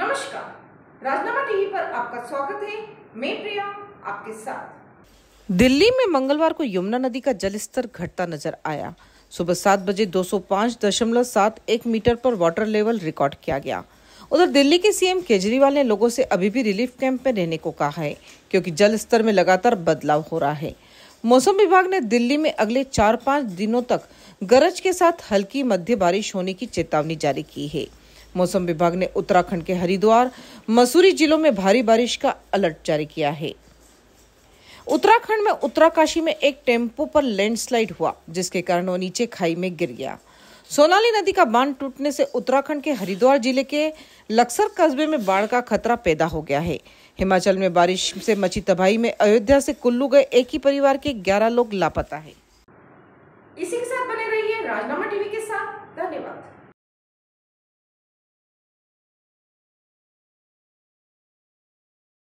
नमस्कार राजनामा टीवी पर आपका स्वागत है मैं प्रिया आपके साथ दिल्ली में मंगलवार को यमुना नदी का जलस्तर घटता नजर आया सुबह सात बजे 205.71 मीटर पर वाटर लेवल रिकॉर्ड किया गया उधर दिल्ली के सीएम केजरीवाल ने लोगों से अभी भी रिलीफ कैंप में रहने को कहा है क्योंकि जल स्तर में लगातार बदलाव हो रहा है मौसम विभाग ने दिल्ली में अगले चार पाँच दिनों तक गरज के साथ हल्की मध्य बारिश होने की चेतावनी जारी की है मौसम विभाग ने उत्तराखंड के हरिद्वार मसूरी जिलों में भारी बारिश का अलर्ट जारी किया है उत्तराखंड में उत्तराकाशी में एक टेम्पो पर लैंडस्लाइड हुआ जिसके कारण वो नीचे खाई में गिर गया सोनाली नदी का बांध टूटने से उत्तराखंड के हरिद्वार जिले के लक्सर कस्बे में बाढ़ का खतरा पैदा हो गया है हिमाचल में बारिश से मची तबाही में अयोध्या से कुल्लू गए एक ही परिवार के 11 लोग लापता है इसी के साथ बने रहिए राजनामा टीवी के साथ